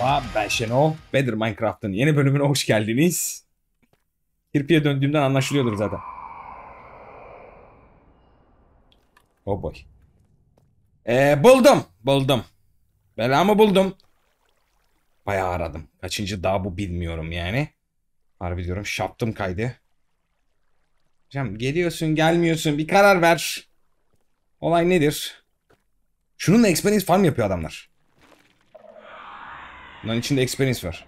Merhaba ben Şenol. Better Minecraft'ın yeni bölümüne hoş geldiniz. Kirpiye döndüğümden anlaşılıyordur zaten. Oh boy. Ee, buldum. Buldum. Belamı buldum. Bayağı aradım. Kaçıncı daha bu bilmiyorum yani. Harbi diyorum şaptım kaydı. Hocam geliyorsun gelmiyorsun bir karar ver. Olay nedir? Şununla experience farm yapıyor adamlar. Lan içinde experience var.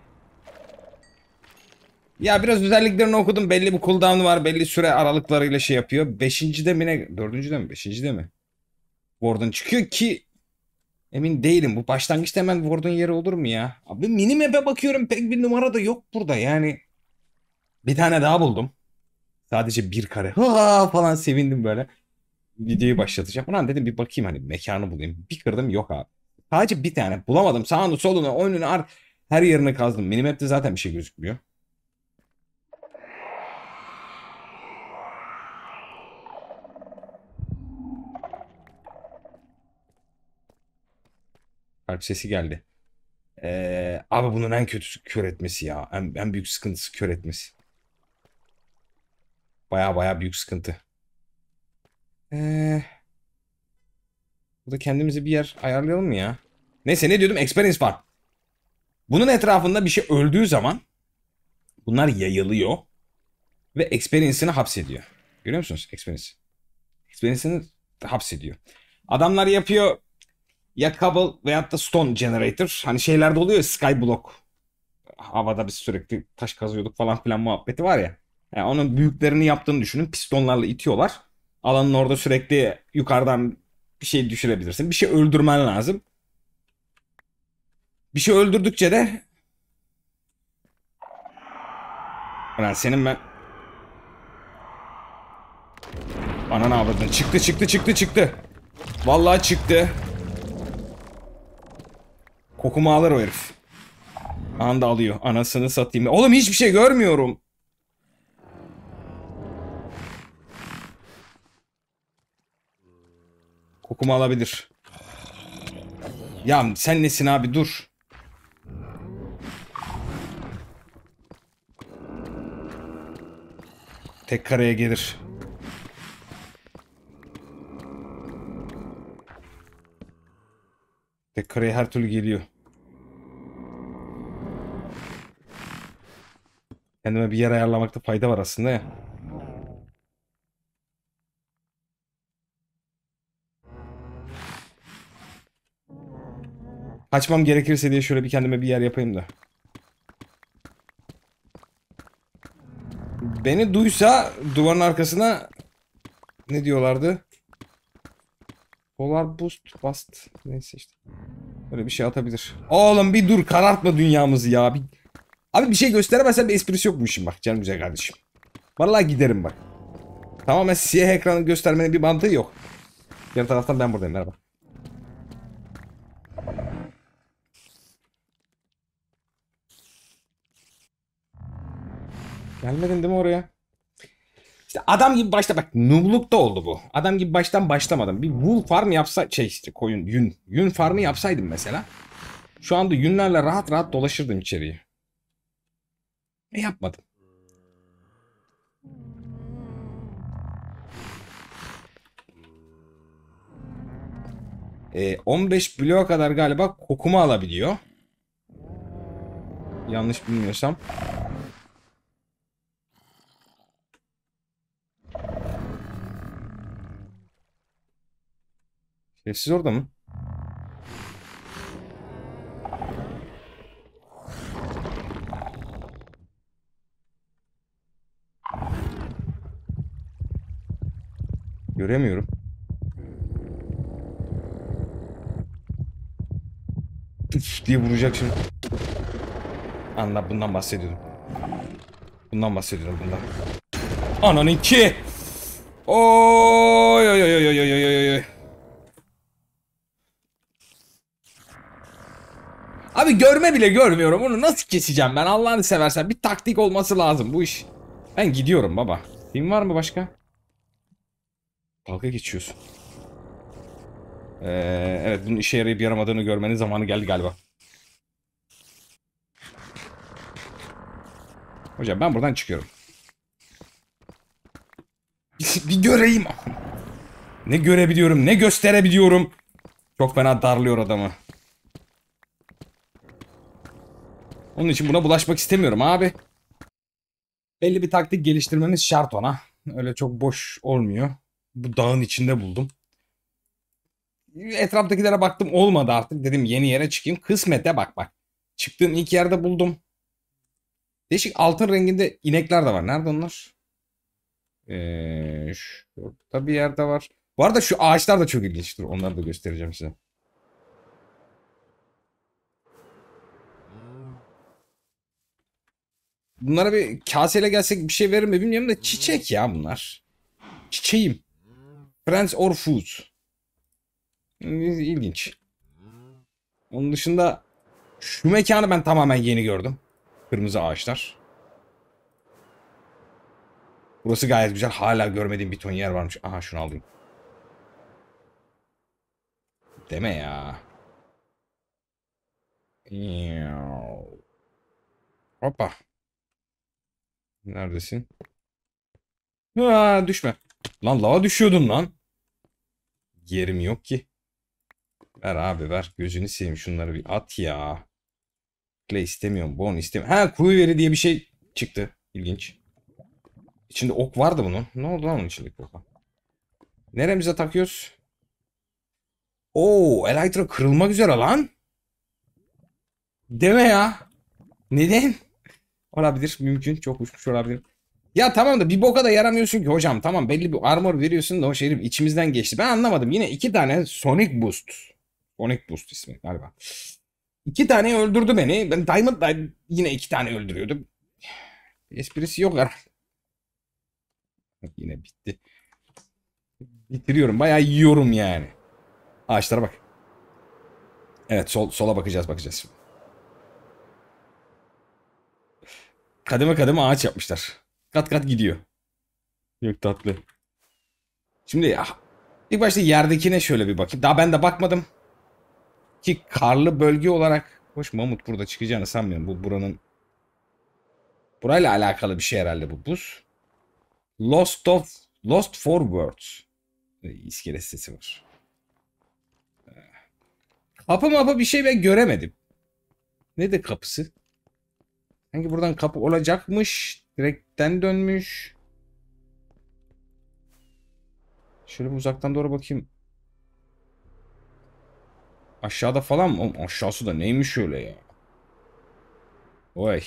Ya biraz özelliklerini okudum. Belli bir cooldown'u var. Belli süre aralıklarıyla şey yapıyor. Beşinci de mi ne? Dördüncü de mi? Beşinci de mi? Warden çıkıyor ki emin değilim. Bu başlangıçta hemen Warden yeri olur mu ya? Abi mini map'e bakıyorum. Pek bir numara da yok burada. Yani bir tane daha buldum. Sadece bir kare. Ha falan sevindim böyle. Videoyu başlatacağım. Ulan dedim bir bakayım hani mekanı bulayım. Bir kırdım yok abi. Sadece bir tane bulamadım. Sağını solunu önünü ar her yerini kazdım. Minimap'te zaten bir şey gözükmüyor. Kalp sesi geldi. Ee, abi bunun en kötüsü kör etmesi ya. En, en büyük sıkıntısı kör etmesi. Baya baya büyük sıkıntı. Eee... Burada kendimizi bir yer ayarlayalım mı ya? Neyse ne diyordum? Experience var. Bunun etrafında bir şey öldüğü zaman bunlar yayılıyor ve experience'ini hapsediyor. Görüyor musunuz? Experience. Experience'ini hapsediyor. Adamlar yapıyor ya Cobble veyahut da Stone Generator. Hani şeylerde oluyor ya Skyblock. Havada biz sürekli taş kazıyorduk falan filan muhabbeti var ya. Yani onun büyüklerini yaptığını düşünün. Pistonlarla itiyorlar. Alanın orada sürekli yukarıdan bir şey düşürebilirsin. Bir şey öldürmen lazım. Bir şey öldürdükçe de Ulan senin ben Ana ne yapardın? Çıktı çıktı çıktı çıktı. Vallahi çıktı. Kokumu alır o herif. Anda alıyor. Anasını satayım. Oğlum hiçbir şey görmüyorum. Kokumu alabilir. Ya sen nesin abi dur. Tek karaya gelir. Tek karaya her türlü geliyor. Kendime bir yer ayarlamakta fayda var aslında ya. Kaçmam gerekirse diye şöyle bir kendime bir yer yapayım da. Beni duysa duvarın arkasına ne diyorlardı? Polar boost bast. Neyse işte. Böyle bir şey atabilir. Oğlum bir dur karartma dünyamızı ya. Bir... Abi bir şey gösteremezsen bir esprisi yokmuşum bak canım güzel kardeşim. Vallahi giderim bak. Tamamen siyah ekranı göstermenin bir mantığı yok. Diğer taraftan ben buradayım merhaba. Gelmedin değil mi oraya? İşte adam gibi başta bak numluk da oldu bu. Adam gibi baştan başlamadım. Bir wool farm yapsa şey işte koyun yün. Yün farmı yapsaydım mesela. Şu anda yünlerle rahat rahat dolaşırdım içeriği. E yapmadım. E, 15 bloğa kadar galiba kokumu alabiliyor. Yanlış bilmiyorsam. Siz orada mı? Göremiyorum. Üç diye vuracak şimdi. Anla bundan bahsediyorum. Bundan bahsediyorum bundan. Ananın ki. Oy oy oy oy oy oy oy. Abi görme bile görmüyorum. Onu nasıl keseceğim ben Allah'ını seversen. Bir taktik olması lazım bu iş. Ben gidiyorum baba. Film var mı başka? Dalga geçiyorsun. Ee, evet bunun işe yarayıp yaramadığını görmenin zamanı geldi galiba. Hocam ben buradan çıkıyorum. bir göreyim. Ne görebiliyorum ne gösterebiliyorum. Çok fena darlıyor adamı. Onun için buna bulaşmak istemiyorum abi. Belli bir taktik geliştirmeniz şart ona. Öyle çok boş olmuyor. Bu dağın içinde buldum. Etraftakilere baktım olmadı artık. Dedim yeni yere çıkayım. Kısmete bak bak. Çıktığım ilk yerde buldum. Değişik altın renginde inekler de var. Nerede onlar? Ee, şurada bir yerde var. Bu arada şu ağaçlar da çok ilginçtir. Onları da göstereceğim size. Bunlara bir kaseyle gelsek bir şey verir mi bilmiyorum da çiçek ya bunlar. Çiçeğim. Friends or food. İlginç. Onun dışında şu mekanı ben tamamen yeni gördüm. Kırmızı ağaçlar. Burası gayet güzel. Hala görmediğim bir ton yer varmış. Aha şunu alayım. Deme ya. Hoppa. Neredesin? Ha, düşme. Lan lava düşüyordun lan. Yerim yok ki. Ver abi ver. Gözünü seveyim şunları bir at ya. Clay istemiyorum. Bon istemiyorum. Ha kuyu veri diye bir şey çıktı. İlginç. İçinde ok vardı bunun. Ne oldu lan onun içindeki oka? Neremize takıyoruz? Oo, Elytra kırılmak üzere lan. Deme ya. Neden? Olabilir. Mümkün. Çok uçmuş olabilir. Ya tamam da bir boka da yaramıyorsun ki hocam. Tamam belli bir armor veriyorsun da o şerif içimizden geçti. Ben anlamadım. Yine iki tane Sonic Boost. Sonic Boost ismi galiba. İki tane öldürdü beni. Ben Diamond Dive yine iki tane öldürüyordum. Esprisi yok herhalde. Yine bitti. Bitiriyorum. Bayağı yiyorum yani. Ağaçlara bak. Evet sol, sola bakacağız bakacağız Kademe kademe ağaç yapmışlar. Kat kat gidiyor. Yok tatlı. Şimdi ya, ilk başta yerdekine şöyle bir bakayım. Daha ben de bakmadım. Ki karlı bölge olarak hoş mamut burada çıkacağını sanmıyorum. Bu buranın burayla alakalı bir şey herhalde bu buz. Lost of Lost for Words. Ee, İskele sesi var. Ee, kapı mapı bir şey ben göremedim. Ne de kapısı? Sanki buradan kapı olacakmış. Direkten dönmüş. Şöyle bir uzaktan doğru bakayım. Aşağıda falan mı? Oğlum aşağısı da neymiş öyle ya? Oy.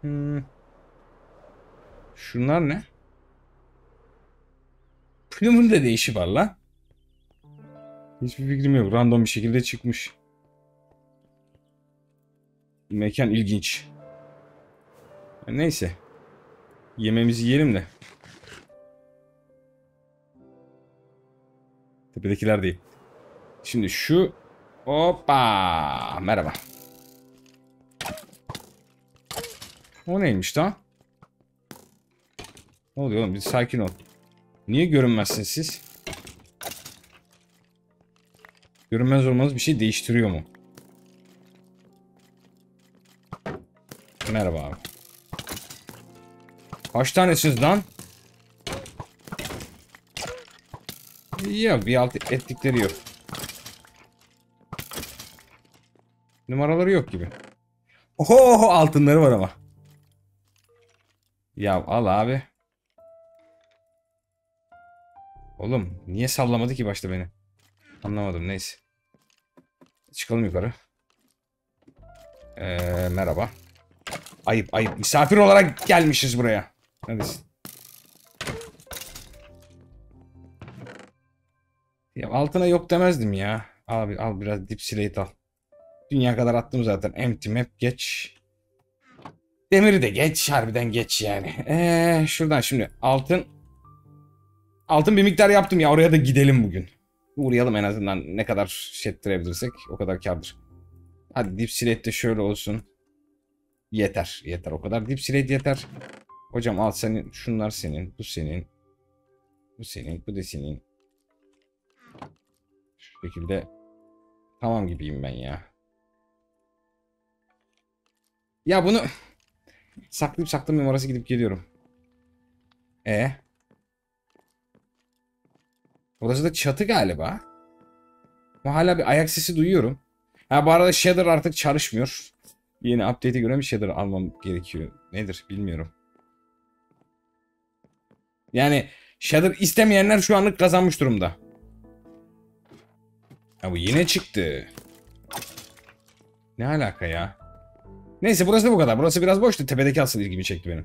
Hmm. Şunlar ne? Plumun de değişi var lan. Hiçbir fikrim yok. Random bir şekilde çıkmış. Mekan ilginç. Neyse. Yememizi yiyelim de. Tepedekiler değil. Şimdi şu... Hoppa! Merhaba. O neymiş lan? Ne oluyor oğlum? Bir sakin ol. Niye görünmezsin siz? Görünmez olmanız bir şey değiştiriyor mu? Merhaba abi. Kaç tanesiz lan? Ya bir alt ettikleri yok. Numaraları yok gibi. Oho altınları var ama. Ya al abi. Oğlum niye sallamadı ki başta beni? Anlamadım neyse. Çıkalım yukarı. Ee, merhaba. Ayıp ayıp. Misafir olarak gelmişiz buraya. Neredesin? Ya altına yok demezdim ya. Abi al biraz dip slate al. Dünya kadar attım zaten. Empty map geç. Demiri de geç. Harbiden geç yani. Eee şuradan şimdi altın. Altın bir miktar yaptım ya. Oraya da gidelim bugün. Uğrayalım en azından. Ne kadar şey o kadar kardır. Hadi dip slate de şöyle olsun. Yeter. Yeter o kadar. Deep yeter. Hocam al senin. Şunlar senin. Bu senin. Bu senin. Bu da senin. Şu şekilde tamam gibiyim ben ya. Ya bunu saklayıp saklamayayım orası gidip geliyorum. E. Orası da çatı galiba. Ama hala bir ayak sesi duyuyorum. Ha bu arada Shader artık çalışmıyor. Yeni update'e göre bir şeyler almam gerekiyor. Nedir bilmiyorum. Yani Shader istemeyenler şu anlık kazanmış durumda. Ya bu yine çıktı. Ne alaka ya? Neyse burası da bu kadar. Burası biraz boştu. Tepedeki asıl ilgimi çekti benim.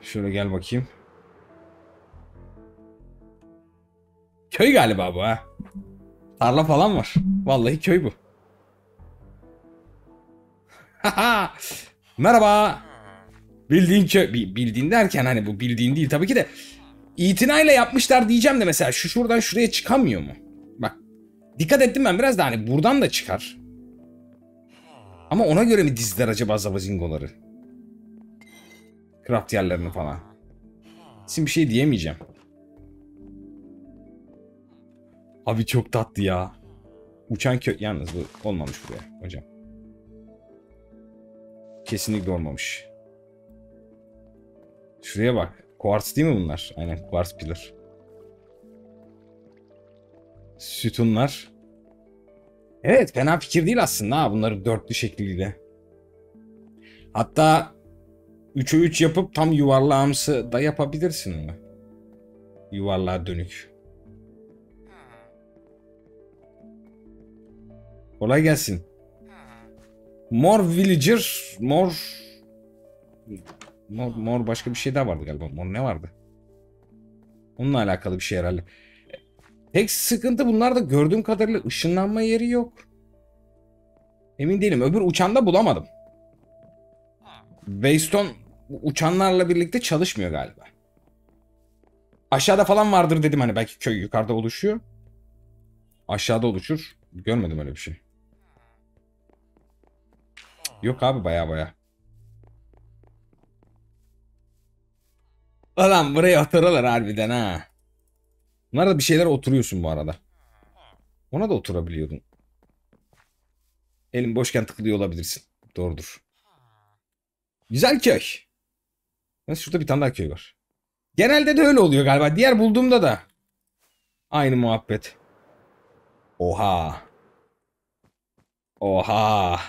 Şöyle gel bakayım. Köy galiba bu ha. Tarla falan var. Vallahi köy bu. Merhaba. Bildiğin köy. Bildiğin derken hani bu bildiğin değil tabii ki de. İtinayla yapmışlar diyeceğim de mesela şu şuradan şuraya çıkamıyor mu? Bak dikkat ettim ben biraz da hani buradan da çıkar. Ama ona göre mi dizdiler acaba zavazingoları? Craft yerlerini falan. Şimdi bir şey diyemeyeceğim. Abi çok tatlı ya. Uçan kö... Yalnız bu olmamış buraya hocam. Kesinlikle olmamış. Şuraya bak. Quartz değil mi bunlar? Aynen quartz pillar. Sütunlar. Evet fena fikir değil aslında ha bunları dörtlü şekliyle. Hatta 3'e 3 yapıp tam yuvarlağımsı da yapabilirsin onu. Yuvarlığa dönük. Kolay gelsin. Mor Villager, mor mor mor başka bir şey daha vardı galiba. Mor ne vardı? Onunla alakalı bir şey herhalde. Tek sıkıntı bunlarda gördüğüm kadarıyla ışınlanma yeri yok. Emin değilim. Öbür uçanda bulamadım. Waystone uçanlarla birlikte çalışmıyor galiba. Aşağıda falan vardır dedim hani belki köy yukarıda oluşuyor. Aşağıda oluşur. Görmedim öyle bir şey. Yok abi baya baya. Ulan buraya otururlar harbiden ha. Bunlara da bir şeyler oturuyorsun bu arada. Ona da oturabiliyordun. Elin boşken tıklıyor olabilirsin. Doğrudur. Güzel köy. Nasıl şurada bir tane daha köy var. Genelde de öyle oluyor galiba. Diğer bulduğumda da. Aynı muhabbet. Oha. Oha.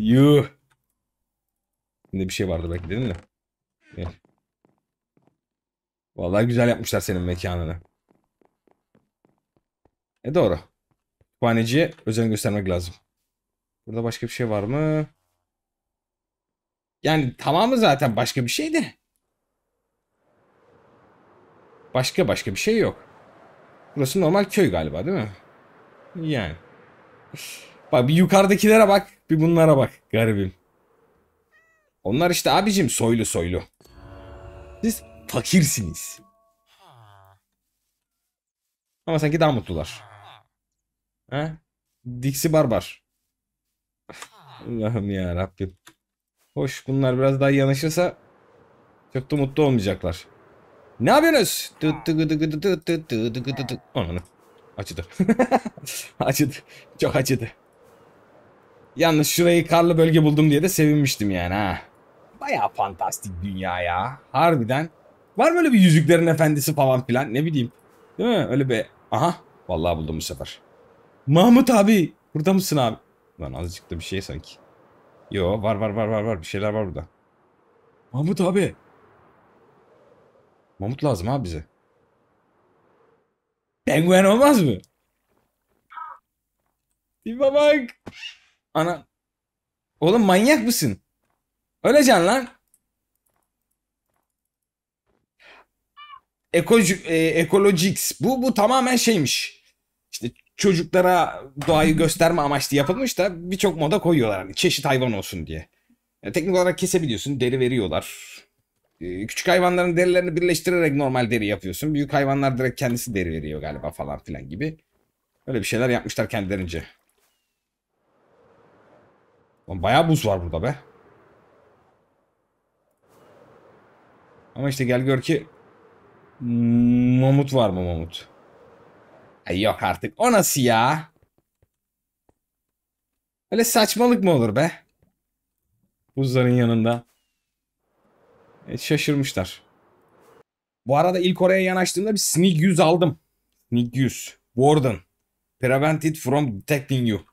Yuh. Şimdi bir şey vardı belki dedin mi? Eh. Vallahi güzel yapmışlar senin mekanını. E doğru. Kütüphaneciye özen göstermek lazım. Burada başka bir şey var mı? Yani tamamı zaten başka bir şey de. Başka başka bir şey yok. Burası normal köy galiba değil mi? Yani. Bak bir yukarıdakilere bak. Bir bunlara bak garibim. Onlar işte abicim soylu soylu. Siz fakirsiniz. Ama sanki daha mutlular. He? Diksi Barbar. Allah'ım ya Rabbim. Hoş bunlar biraz daha yanaşırsa çok da mutlu olmayacaklar. Ne yapıyorsunuz? Ananı. Acıdı. acıdı. Çok acıdı. Yalnız şurayı karlı bölge buldum diye de sevinmiştim yani ha. Baya fantastik dünya ya. Harbiden. Var mı öyle bir yüzüklerin efendisi falan filan ne bileyim. Değil mi? Öyle bir aha vallahi buldum bu sefer. Mahmut abi burada mısın abi? Lan azıcık da bir şey sanki. Yo var var var var var bir şeyler var burada. Mahmut abi. Mahmut lazım abi bize. Penguen olmaz mı? İmam bak. Ana. Oğlum manyak mısın? Öleceksin lan. Ekoloji, e, ekolojiks. Bu, bu tamamen şeymiş. İşte çocuklara doğayı gösterme amaçlı yapılmış da birçok moda koyuyorlar. Hani çeşit hayvan olsun diye. Yani teknik olarak kesebiliyorsun. Deri veriyorlar. Ee, küçük hayvanların derilerini birleştirerek normal deri yapıyorsun. Büyük hayvanlar direkt kendisi deri veriyor galiba falan filan gibi. Öyle bir şeyler yapmışlar kendilerince. Lan bayağı buz var burada be. Ama işte gel gör ki Mamut var mı Mamut? Ay yok artık. O nasıl ya? Öyle saçmalık mı olur be? Buzların yanında. E, şaşırmışlar. Bu arada ilk oraya yanaştığımda bir Sneak 100 aldım. Sneak 100. Warden. Prevented from detecting you.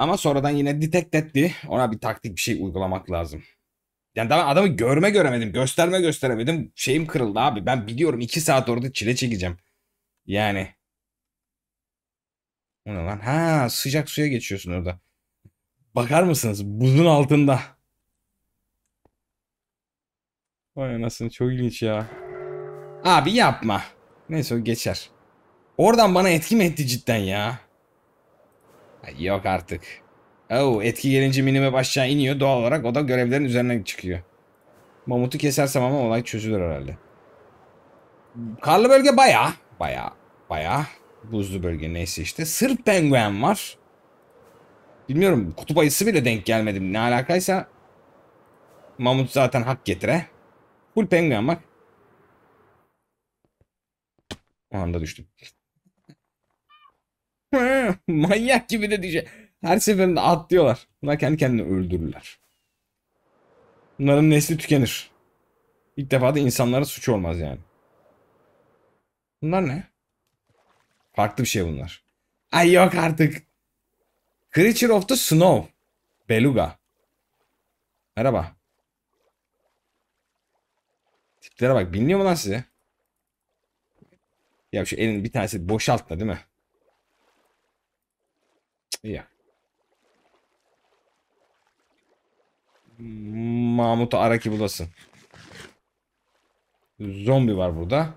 Ama sonradan yine detect etti. Ona bir taktik bir şey uygulamak lazım. Yani daha adamı görme göremedim. Gösterme gösteremedim. Şeyim kırıldı abi. Ben biliyorum 2 saat orada çile çekeceğim. Yani. O ne lan? Ha sıcak suya geçiyorsun orada. Bakar mısınız? Buzun altında. Vay anasını çok ilginç ya. Abi yapma. Neyse o geçer. Oradan bana etki mi etti cidden ya? yok artık. Oh, etki gelince minimap aşağı iniyor. Doğal olarak o da görevlerin üzerine çıkıyor. Mamutu kesersem ama olay çözülür herhalde. Karlı bölge baya baya baya buzlu bölge neyse işte. Sırp penguen var. Bilmiyorum kutup ayısı bile denk gelmedim. Ne alakaysa Mamut zaten hak getire. Full penguen bak. O anda düştüm. Manyak gibi de diyecek. Her seferinde atlıyorlar. Bunlar kendi kendini öldürürler. Bunların nesli tükenir. İlk defa da insanlara suç olmaz yani. Bunlar ne? Farklı bir şey bunlar. Ay yok artık. Creature of the Snow. Beluga. Merhaba. Tiplere bak. Biliniyor mu lan size? Ya şu elin bir tanesi boşaltma değil mi? Ya. Mahmut'u ki bulasın. Zombi var burada.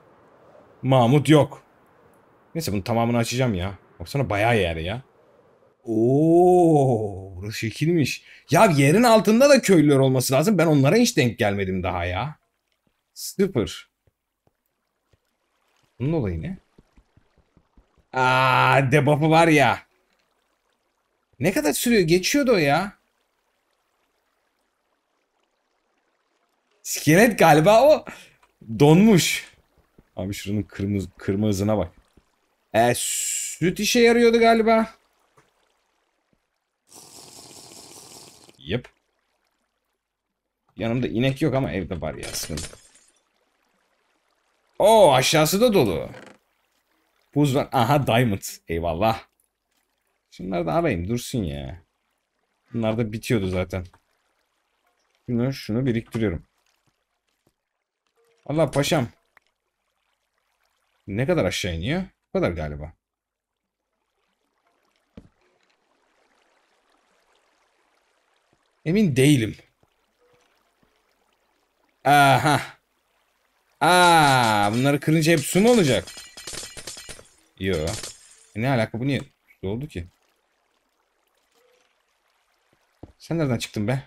Mahmut yok. Neyse bunun tamamını açacağım ya. Baksana bayağı yer ya. Oo, burası şekilmiş. Ya yerin altında da köylüler olması lazım. Ben onlara hiç denk gelmedim daha ya. Sıfır. Bunun olayı ne? Aa, debuff'ı var ya. Ne kadar sürüyor? Geçiyordu o ya. İskelet galiba o. Donmuş. Abi şunun kırmızı kırmızına bak. E, süt işe yarıyordu galiba. Yep. Yanımda inek yok ama evde var ya sıkıntı. Oo aşağısı da dolu. Buz var. Aha diamond. Eyvallah da alayım, dursun ya. Bunlar da bitiyordu zaten. Şunu şunu biriktiriyorum. Allah paşam. Ne kadar aşağı iniyor? Bu kadar galiba. Emin değilim. Aha. Aa, bunları kırınca hep su mu olacak? Yo. E, ne alaka bu niye Ne oldu ki? Sen nereden çıktın be?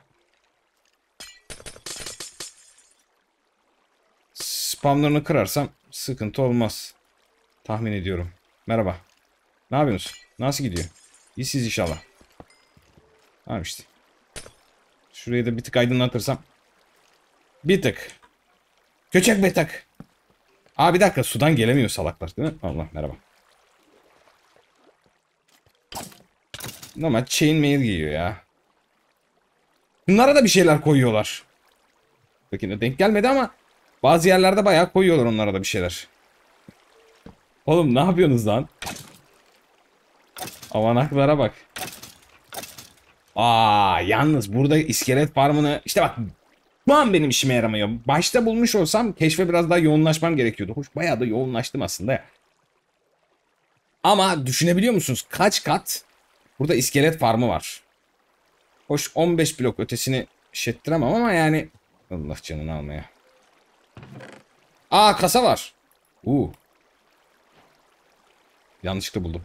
Spamlarını kırarsam sıkıntı olmaz. Tahmin ediyorum. Merhaba. Ne yapıyorsunuz? Nasıl gidiyor? İyi siz inşallah. Tamam işte. Şurayı da bir tık aydınlatırsam. Bir tık. Köçek betak. Aa bir dakika sudan gelemiyor salaklar değil mi? Allah merhaba. Normal chain mail giyiyor ya. Bunlara da bir şeyler koyuyorlar. Bakın de denk gelmedi ama bazı yerlerde bayağı koyuyorlar onlara da bir şeyler. Oğlum ne yapıyorsunuz lan? Avanaklara bak. Aa yalnız burada iskelet farmını işte bak bu an benim işime yaramıyor. Başta bulmuş olsam keşfe biraz daha yoğunlaşmam gerekiyordu. Hoş bayağı da yoğunlaştım aslında ya. Ama düşünebiliyor musunuz kaç kat burada iskelet farmı var. Hoş 15 blok ötesini şettiremem ama yani Allah canını almaya. Aa kasa var. Uu. Yanlışlıkla buldum.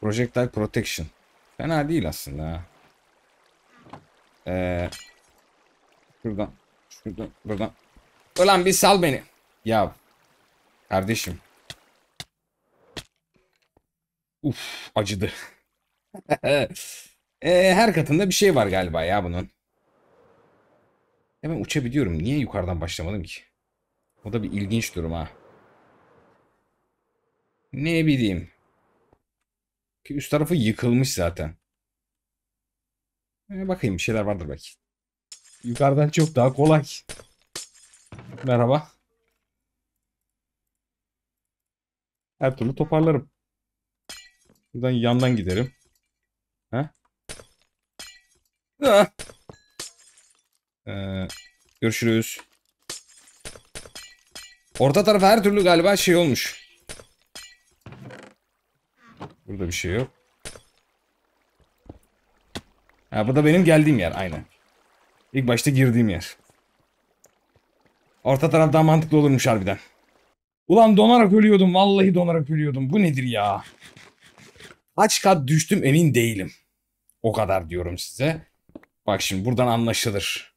Projectile Protection. Fena değil aslında. Ee, şuradan. Şuradan. Buradan. Ulan bir sal beni. Ya. Kardeşim. Uf acıdı. Ee, her katında bir şey var galiba ya bunun. Hemen uçabiliyorum. Niye yukarıdan başlamadım ki? O da bir ilginç durum ha. Ne bileyim. Ki üst tarafı yıkılmış zaten. Ee, bakayım bir şeyler vardır belki. Yukarıdan çok daha kolay. Merhaba. Her türlü toparlarım. Buradan yandan giderim. Ha? Ee, görüşürüz. Orta taraf her türlü galiba şey olmuş. Burada bir şey yok. Ha bu da benim geldiğim yer aynı. İlk başta girdiğim yer. Orta taraf daha mantıklı olurmuş harbiden. Ulan donarak ölüyordum. Vallahi donarak ölüyordum. Bu nedir ya? Kaç kat düştüm emin değilim. O kadar diyorum size. Bak şimdi buradan anlaşılır.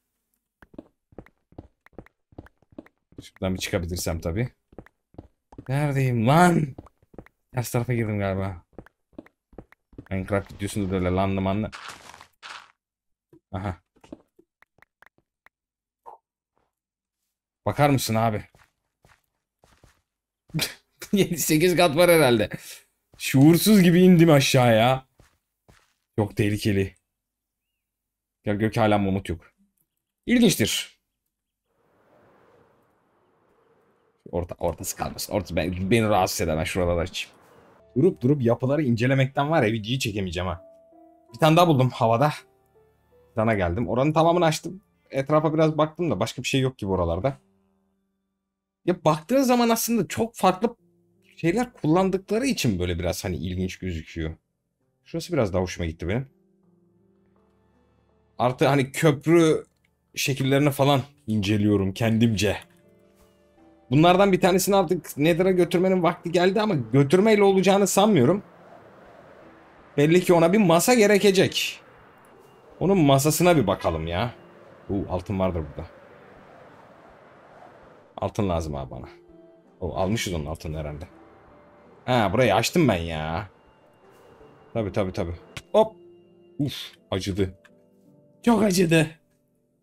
Şuradan bir çıkabilirsem tabii. Neredeyim lan? Ters tarafa girdim galiba. Minecraft videosunda böyle lanlı manlı. Aha. Bakar mısın abi? 7-8 kat var herhalde. Şuursuz gibi indim aşağıya. Çok tehlikeli. Gel gök hala mamut yok. İlginçtir. Orta, ortası kalmasın. Ortası ben, beni rahatsız eder. Ben şuraları açayım. Durup durup yapıları incelemekten var ya videoyu çekemeyeceğim ha. Bir tane daha buldum havada. Sana geldim. Oranın tamamını açtım. Etrafa biraz baktım da başka bir şey yok gibi oralarda. Ya baktığın zaman aslında çok farklı şeyler kullandıkları için böyle biraz hani ilginç gözüküyor. Şurası biraz daha hoşuma gitti benim. Artı hani köprü şekillerine falan inceliyorum kendimce. Bunlardan bir tanesini artık Nether'a götürmenin vakti geldi ama götürmeyle olacağını sanmıyorum. Belli ki ona bir masa gerekecek. Onun masasına bir bakalım ya. Uu, altın vardır burada. Altın lazım abi bana. O almışız onun altını herhalde. Ha burayı açtım ben ya. Tabi tabi tabi. Hop. Uf acıdı. Çok acıdı.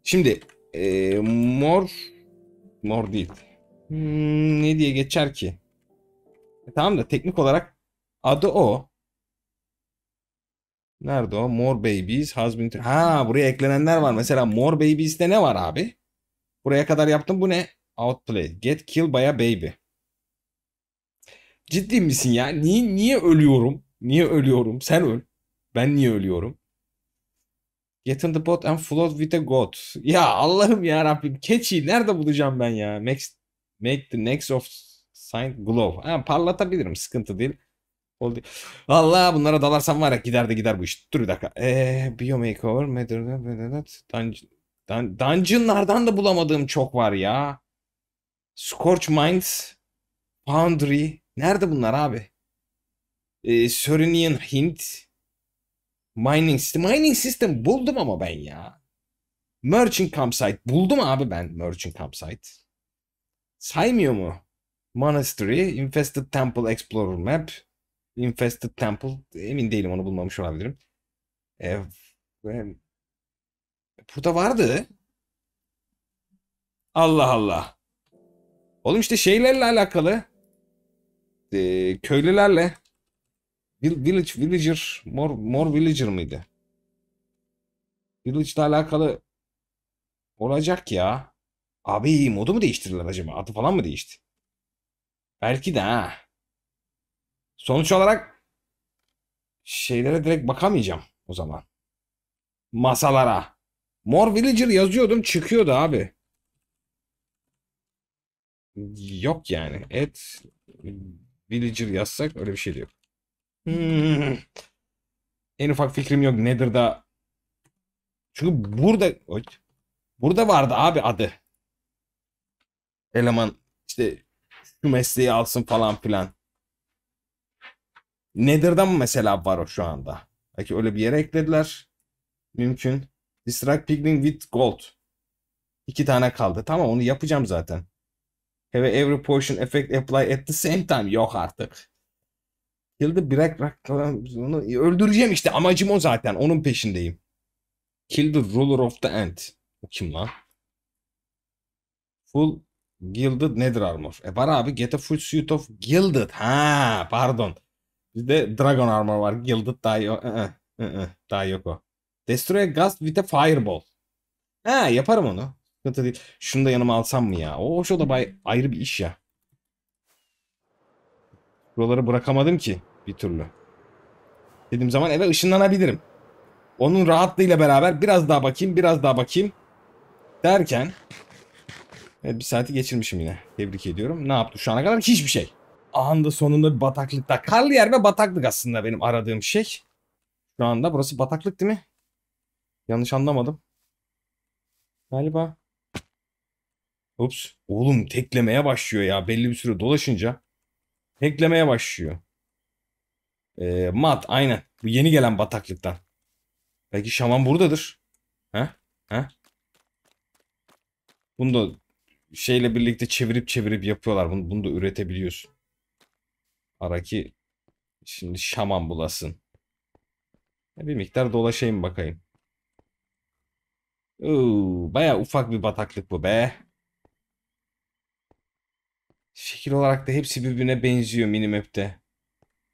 Şimdi ee, mor mor değil. Hmm, ne diye geçer ki? E, tamam da teknik olarak adı o. Nerede o? More Babies, Husband... Ha buraya eklenenler var. Mesela More Babies'te ne var abi? Buraya kadar yaptım. Bu ne? Outplay. Get killed by a baby. Ciddi misin ya? Niye, niye ölüyorum? Niye ölüyorum? Sen öl. Ben niye ölüyorum? Get in the boat and float with the goat. Ya Allah'ım ya Rabbim. keçi. nerede bulacağım ben ya? Make, make the next of sign glow. Ha, parlatabilirim. Sıkıntı değil. Oldu. Allah bunlara dalarsam var ya gider de gider bu iş. Dur bir dakika. Eee bio makeover. Dungeon, dun, dungeonlardan da bulamadığım çok var ya. Scorch minds, Foundry. Nerede bunlar abi? Ee, Sörinian Hint. Mining System. Mining System buldum ama ben ya. Merchant Campsite. Buldum abi ben Merchant Campsite. Saymıyor mu? Monastery, Infested Temple Explorer Map, Infested Temple. Emin değilim onu bulmamış olabilirim. E, e, burada vardı. Allah Allah. Oğlum işte şeylerle alakalı. E, köylülerle. Village Villager Mor Mor Villager mıydı? Village'la alakalı olacak ya. Abi modu mu değiştirdiler acaba? Adı falan mı değişti? Belki de ha. Sonuç olarak şeylere direkt bakamayacağım o zaman. Masalara. Mor Villager yazıyordum çıkıyordu abi. Yok yani. Et Villager yazsak öyle bir şey de yok. Hmm. En ufak fikrim yok Nether'da. Çünkü burada oy, burada vardı abi adı. Eleman işte şu mesleği alsın falan filan. Nether'da mı mesela var o şu anda? Belki öyle bir yere eklediler. Mümkün. Distract Pickling with Gold. İki tane kaldı. Tamam onu yapacağım zaten. Have every portion effect apply at the same time. Yok artık. Kill'de Black Rock öldüreceğim işte amacım o zaten onun peşindeyim. Kill the ruler of the ant. O kim lan? Full Gilded nedir armor? E var abi get a full suit of gilded. Ha pardon. Bizde dragon armor var. Gilded daha yok. I -ı, daha yok o. Destroy a gas with a fireball. Ha yaparım onu. Sıkıntı değil. Şunu da yanıma alsam mı ya? O, şu da bay ayrı bir iş ya. Buraları bırakamadım ki bir türlü. Dediğim zaman eve ışınlanabilirim. Onun rahatlığıyla beraber biraz daha bakayım, biraz daha bakayım derken evet, bir saati geçirmişim yine. Tebrik ediyorum. Ne yaptı şu ana kadar? Hiçbir şey. Anında sonunda bir bataklıkta. Karlı yer ve bataklık aslında benim aradığım şey. Şu anda burası bataklık değil mi? Yanlış anlamadım. Galiba. Ups. Oğlum teklemeye başlıyor ya. Belli bir süre dolaşınca teklemeye başlıyor. E, mat aynen. Bu yeni gelen bataklıktan. Belki şaman buradadır. He? He? Bunu da şeyle birlikte çevirip çevirip yapıyorlar. Bunu, bunu da üretebiliyorsun. Araki şimdi şaman bulasın. Bir miktar dolaşayım bakayım. Oo, baya ufak bir bataklık bu be. Şekil olarak da hepsi birbirine benziyor minimap'te.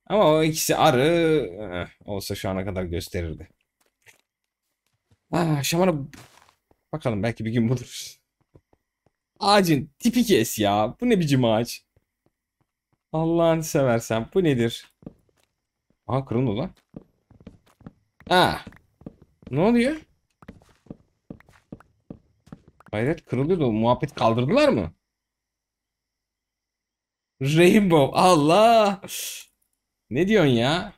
Ama o ikisi arı eh, olsa şu ana kadar gösterirdi. Ah, şamana bakalım belki bir gün buluruz. Ağacın tipi kes ya. Bu ne biçim ağaç? Allah'ını seversen bu nedir? Aha kırıldı lan. Ah. Ne oluyor? Hayret kırılıyordu. Muhabbet kaldırdılar mı? Rainbow. Allah. Ne diyorsun ya?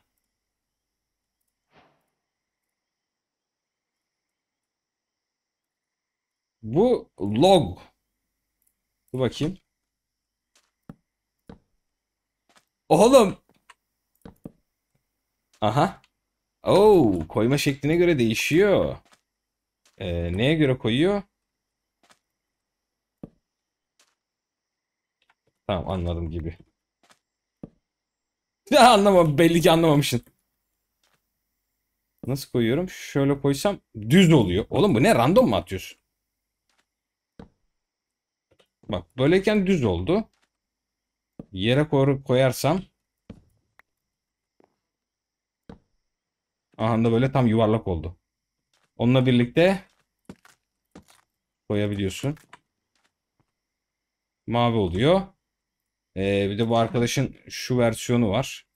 Bu log. Dur bakayım. Oğlum. Aha. Oo, koyma şekline göre değişiyor. Ee, neye göre koyuyor? Tamam anladım gibi. Anlamam. Belli ki anlamamışsın. Nasıl koyuyorum? Şöyle koysam düz ne oluyor? Oğlum bu ne? Random mu atıyorsun? Bak böyleyken düz oldu. Yere doğru koyarsam Aha da böyle tam yuvarlak oldu. Onunla birlikte koyabiliyorsun. Mavi oluyor. Ee, bir de bu arkadaşın şu versiyonu var.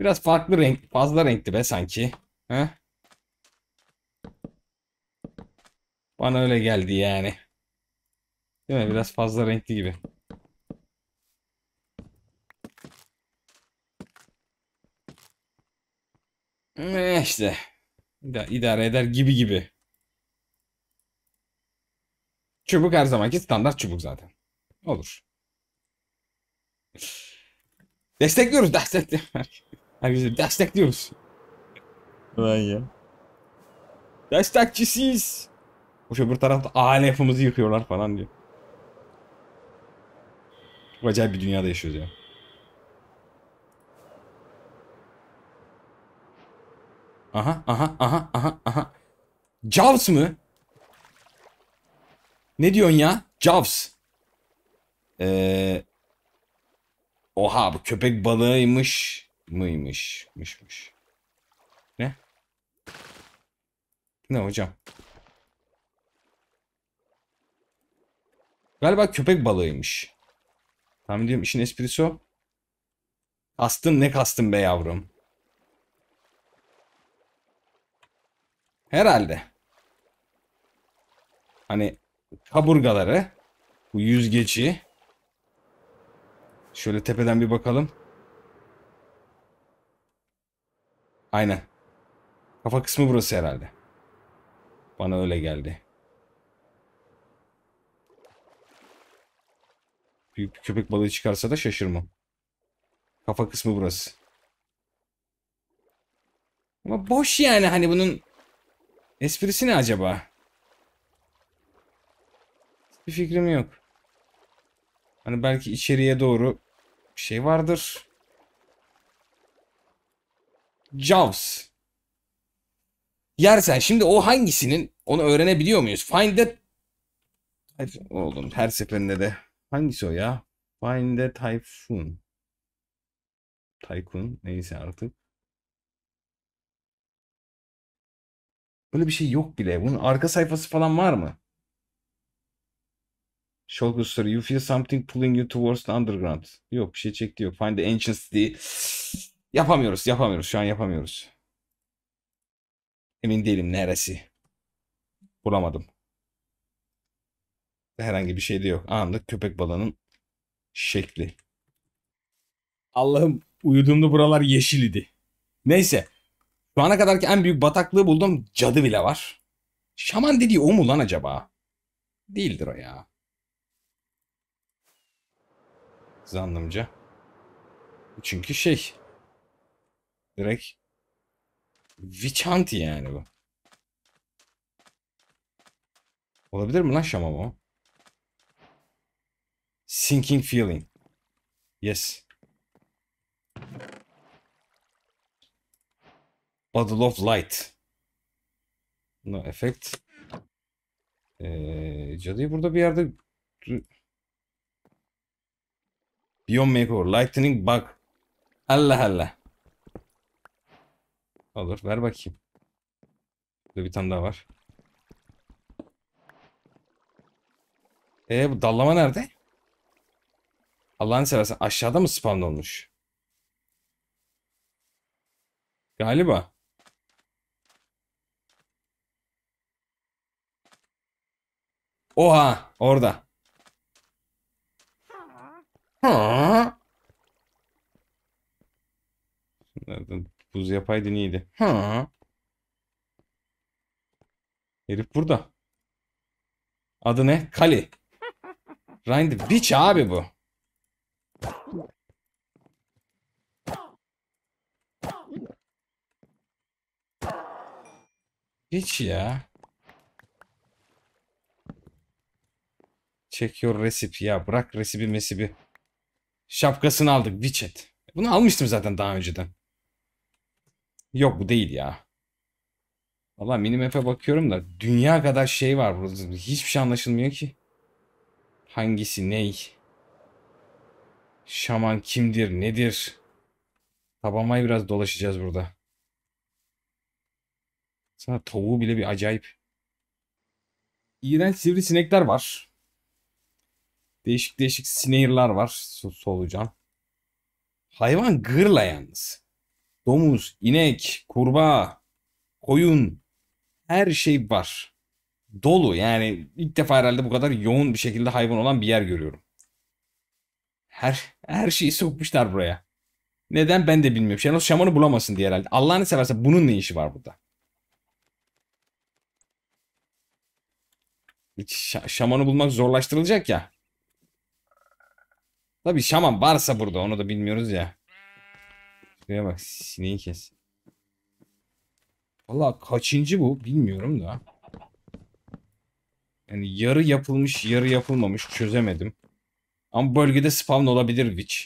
Biraz farklı renk, fazla renkli be sanki. He? Bana öyle geldi yani. Değil mi? Biraz fazla renkli gibi. Eh işte. işte. İdare eder gibi gibi. Çubuk her zamanki standart çubuk zaten. Olur. Destekliyoruz destekliyoruz. Herkese destekliyoruz. Ben ya. Destekçisiyiz. Bu öbür tarafta aile yapımızı yıkıyorlar falan diyor. Çok acayip bir dünyada yaşıyoruz ya. Aha aha aha aha aha. Jaws mı? Ne diyorsun ya? Jaws. Ee, oha bu köpek balığıymış. Mıymış. Mışmış. Ne? Ne hocam? Galiba köpek balığıymış. Tahmin ediyorum işin esprisi o. Kastın ne kastın be yavrum. Herhalde. Hani kaburgaları, bu yüzgeci, Şöyle tepeden bir bakalım. Aynen. Kafa kısmı burası herhalde. Bana öyle geldi. Büyük bir köpek balığı çıkarsa da şaşırmam. Kafa kısmı burası. Ama boş yani hani bunun esprisi ne acaba? Bir fikrim yok. Hani belki içeriye doğru bir şey vardır. Jaws. Yersen şimdi o hangisinin onu öğrenebiliyor muyuz? Find that Hayır, oldum her seferinde de. Hangisi o ya? Find the Typhoon. Tycoon neyse artık. Böyle bir şey yok bile. Bunun arka sayfası falan var mı? Shoulder story. You feel something pulling you towards the underground. Yok bir şey çekti yok. Find the ancient city. Yapamıyoruz. Yapamıyoruz. Şu an yapamıyoruz. Emin değilim neresi. Bulamadım. Herhangi bir şey de yok. Anında köpek balığının şekli. Allah'ım uyuduğumda buralar yeşil idi. Neyse. Şu ana kadarki en büyük bataklığı buldum. Cadı bile var. Şaman dediği o mu lan acaba? Değildir o ya. zannımca. Çünkü şey direkt witch hunt yani bu. Olabilir mi lan şamamo? Sinking feeling. Yes. Bottle of light. No effect. Ee, cadıyı burada bir yerde Beyond Makeover. Lightning Bug. Allah Allah. Olur ver bakayım. Burada bir tane daha var. Eee bu dallama nerede? Allah'ını seversen aşağıda mı spawn olmuş? Galiba. Oha orada. Ha. buz yapaydı iyiydi. Ha. Herif burada. Adı ne? Kali. Rind Beach abi bu. Hiç ya. Çekiyor resipi ya. Bırak resipi mesibi. Şapkasını aldık. WeChat. Bunu almıştım zaten daha önceden. Yok bu değil ya. Vallahi mini minimap'e bakıyorum da dünya kadar şey var burada. Hiçbir şey anlaşılmıyor ki. Hangisi ney? Şaman kimdir nedir? Tabamayı biraz dolaşacağız burada. Sana tavuğu bile bir acayip. İğrenç sinekler var. Değişik değişik snare'lar var. Solucan. Hayvan gırla yalnız. Domuz, inek, kurbağa, koyun her şey var. Dolu yani ilk defa herhalde bu kadar yoğun bir şekilde hayvan olan bir yer görüyorum. Her her şeyi sokmuşlar buraya. Neden ben de bilmiyorum. Şenos şamanı bulamasın diye herhalde. Allah'ını seversen bunun ne işi var burada? Hiç şamanı bulmak zorlaştırılacak ya. Tabi şaman varsa burada onu da bilmiyoruz ya. Şuraya bak sineği kes. Valla kaçıncı bu bilmiyorum da. Yani yarı yapılmış yarı yapılmamış çözemedim. Ama bölgede spawn olabilir Witch.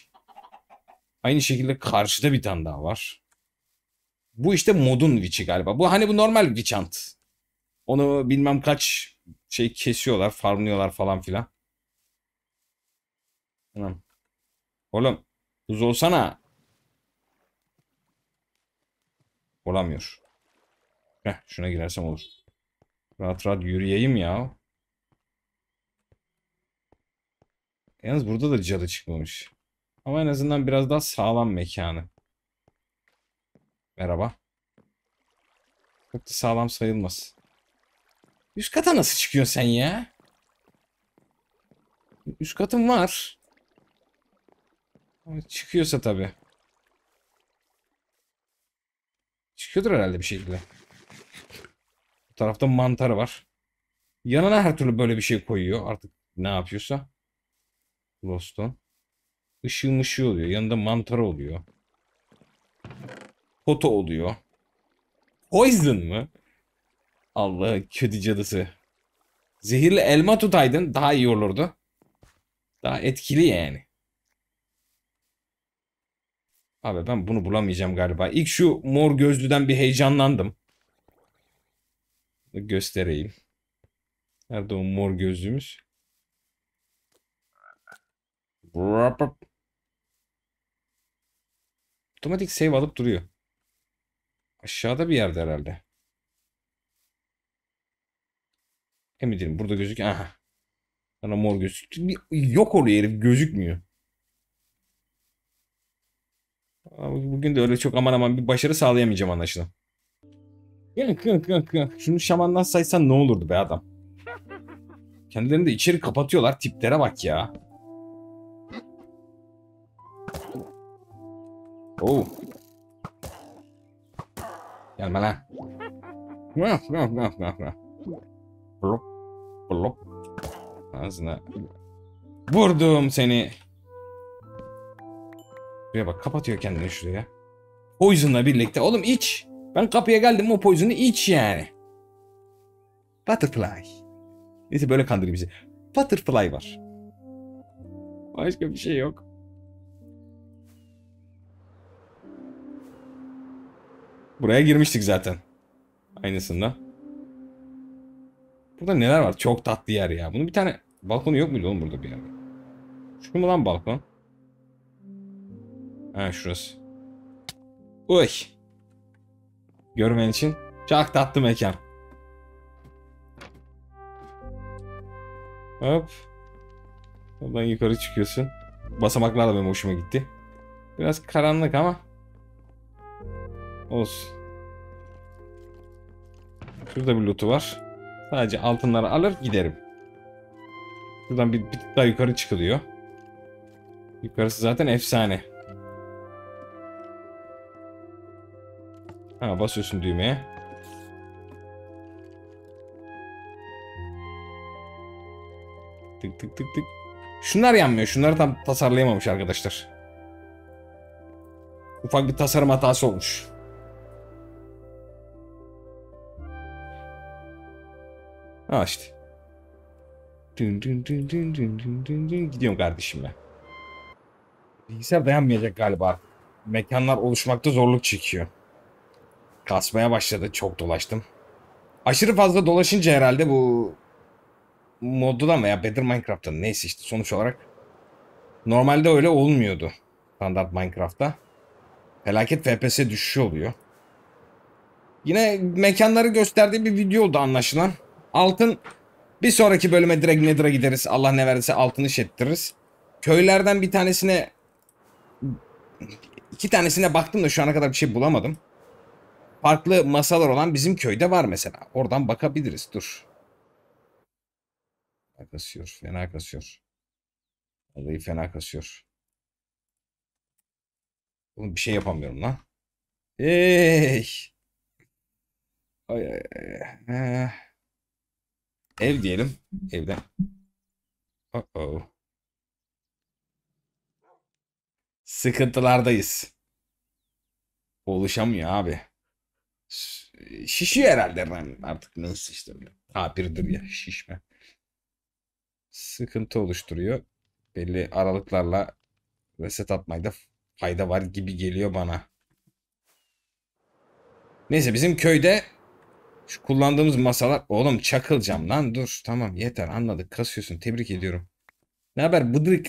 Aynı şekilde karşıda bir tane daha var. Bu işte modun Witch'i galiba. Bu hani bu normal Witch Hunt. Onu bilmem kaç şey kesiyorlar, farmlıyorlar falan filan. Tamam. Oğlum buz olsana. Olamıyor. Heh şuna girersem olur. Rahat rahat yürüyeyim ya. Yalnız burada da cadı çıkmamış. Ama en azından biraz daha sağlam mekanı. Merhaba. Çok da sağlam sayılmaz. Üst kata nasıl çıkıyorsun sen ya? Üst katım var. Çıkıyorsa tabi. Çıkıyordur herhalde bir şekilde. Bu tarafta mantar var. Yanına her türlü böyle bir şey koyuyor. Artık ne yapıyorsa. Glowstone. Işığı ışığı oluyor. Yanında mantar oluyor. Foto oluyor. Poison mı? Allah kötü cadısı. Zehirli elma tutaydın daha iyi olurdu. Daha etkili yani. Abi ben bunu bulamayacağım galiba. İlk şu mor gözlüden bir heyecanlandım. Göstereyim. Nerede o mor gözlüğümüz? Otomatik save alıp duruyor. Aşağıda bir yerde herhalde. Emin değilim. Burada gözüküyor. Aha. Sana mor gözüktü. Yok oluyor herif gözükmüyor bugün de öyle çok aman aman bir başarı sağlayamayacağım anlaşılan. Kınk kınk kınk kınk. Şunu şamandan saysan ne olurdu be adam. Kendilerini de içeri kapatıyorlar. Tiplere bak ya. Oo. Gelme lan. Blop. Blop. Ağzına. Vurdum seni. Şuraya bak kapatıyor kendini şuraya. Poison'la birlikte. Oğlum iç. Ben kapıya geldim o poison'u iç yani. Butterfly. Neyse böyle kandırıyor bizi. Butterfly var. Başka bir şey yok. Buraya girmiştik zaten. Aynısında. Burada neler var? Çok tatlı yer ya. Bunun bir tane balkonu yok muydu oğlum burada bir yerde? Şu mu lan balkon? Ha şurası. Uy. Görmen için çok tatlı mekan. Hop. Buradan yukarı çıkıyorsun. Basamaklar da benim hoşuma gitti. Biraz karanlık ama. Olsun. Şurada bir loot'u var. Sadece altınları alır giderim. Buradan bir, bir daha yukarı çıkılıyor. Yukarısı zaten efsane. Ha basıyorsun düğmeye. Tık tık tık tık. Şunlar yanmıyor. Şunları tam tasarlayamamış arkadaşlar. Ufak bir tasarım hatası olmuş. Ha işte. Dün dün dün dün dün dün dün dün gidiyorum kardeşim ben. Bilgisayar dayanmayacak galiba. Mekanlar oluşmakta zorluk çekiyor. Kasmaya başladı. Çok dolaştım. Aşırı fazla dolaşınca herhalde bu moddan veya Better Minecraft'tan neyse işte sonuç olarak normalde öyle olmuyordu standart Minecraft'ta. Felaket FPS düşüşü oluyor. Yine mekanları gösterdiği bir video oldu anlaşılan. Altın bir sonraki bölüme direkt Nether'a gideriz. Allah ne verirse altını işlettiririz. Köylerden bir tanesine iki tanesine baktım da şu ana kadar bir şey bulamadım farklı masalar olan bizim köyde var mesela. Oradan bakabiliriz. Dur. Kasıyor. Fena kasıyor. Vallahi fena kasıyor. Oğlum bir şey yapamıyorum lan. Hey. Ay, ay, ay. Eh. Ev diyelim. Evden. Oh -oh. Sıkıntılardayız. Oluşamıyor abi şişiyor herhalde ben artık neyse işte öyle. a ya şişme. Sıkıntı oluşturuyor. Belli aralıklarla reset atmayda fayda var gibi geliyor bana. Neyse bizim köyde şu kullandığımız masalar oğlum çakılacağım lan dur tamam yeter anladık kasıyorsun tebrik ediyorum. Ne haber bıdırık?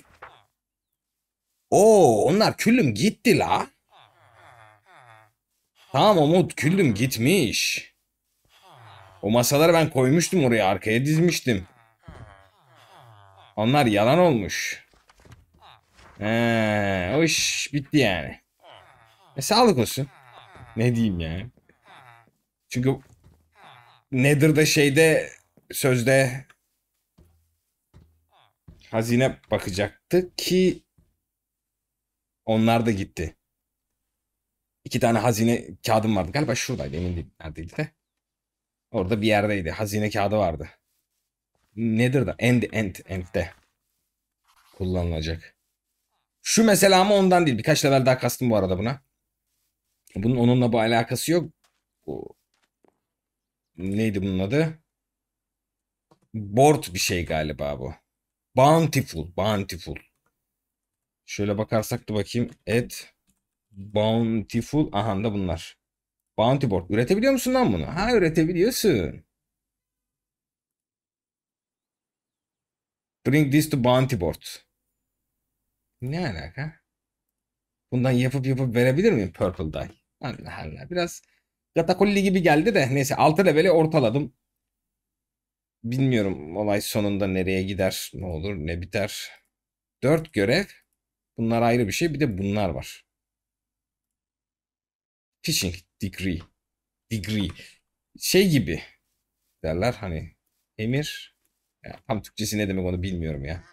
Oo onlar küllüm gitti la. Tamam Umut küldüm gitmiş. O masaları ben koymuştum oraya arkaya dizmiştim. Onlar yalan olmuş. He, o iş bitti yani. E sağlık olsun. Ne diyeyim yani. Çünkü nedir de şeyde sözde hazine bakacaktı ki onlar da gitti iki tane hazine kağıdım vardı. Galiba şuradaydı emin değilim neredeydi de. Orada bir yerdeydi. Hazine kağıdı vardı. Nedir da? End, end, end'de kullanılacak. Şu mesela ama ondan değil. Birkaç level daha kastım bu arada buna. Bunun onunla bu alakası yok. O... Neydi bunun adı? Board bir şey galiba bu. Bountiful. Bountiful. Şöyle bakarsak da bakayım. Et. Bountiful. Aha da bunlar. Bounty board. Üretebiliyor musun lan bunu? Ha üretebiliyorsun. Bring this to bounty board. Ne alaka? Bundan yapıp yapıp verebilir miyim purple dye? Allah Allah. Biraz Gatakolli gibi geldi de neyse 6 leveli ortaladım. Bilmiyorum olay sonunda nereye gider, ne olur, ne biter. 4 görev. Bunlar ayrı bir şey. Bir de bunlar var teaching degree degree şey gibi derler hani emir ya, tam Türkçesi ne demek onu bilmiyorum ya.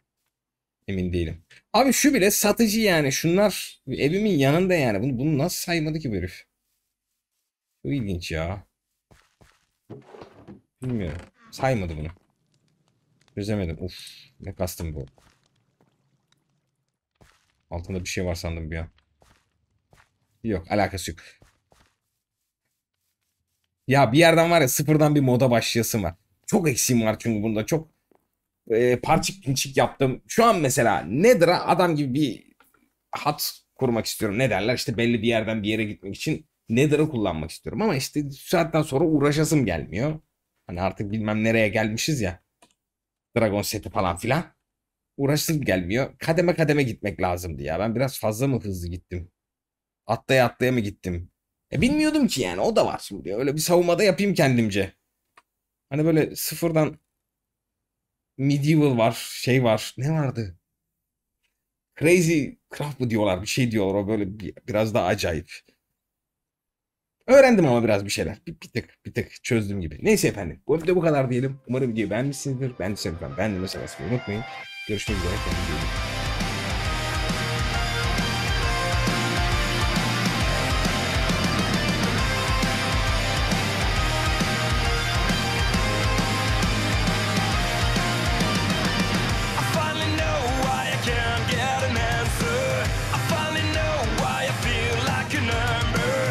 Emin değilim. Abi şu bile satıcı yani. Şunlar evimin yanında yani. Bunu, bunu nasıl saymadı ki bu herif? Çok ilginç ya. Bilmiyorum. Saymadı bunu. Çözemedim. Uf. Ne kastım bu. Altında bir şey var sandım bir an. Yok alakası yok. Ya bir yerden var ya sıfırdan bir moda başlayasım var. Çok eksiğim var çünkü bunda. Çok e, parçık pinçik yaptım. Şu an mesela nedir adam gibi bir hat kurmak istiyorum. Ne derler işte belli bir yerden bir yere gitmek için Nether'ı kullanmak istiyorum. Ama işte saatten sonra uğraşasım gelmiyor. Hani artık bilmem nereye gelmişiz ya. Dragon seti falan filan. Uğraşsız gelmiyor. Kademe kademe gitmek lazımdı ya. Ben biraz fazla mı hızlı gittim? Atlaya atlaya mı gittim? E bilmiyordum ki yani o da var şimdi. Öyle bir savunmada yapayım kendimce. Hani böyle sıfırdan medieval var, şey var. Ne vardı? Crazy craft mı diyorlar, bir şey diyorlar. O böyle bir, biraz daha acayip. Öğrendim ama biraz bir şeyler. Bir, bir tık bir tık çözdüm gibi. Neyse efendim. Bu video bu kadar diyelim. Umarım videoyu beğenmişsinizdir. Beğendiyseniz ben beğenmeyi unutmayın. Görüşmek üzere. Kendinize iyi bakın.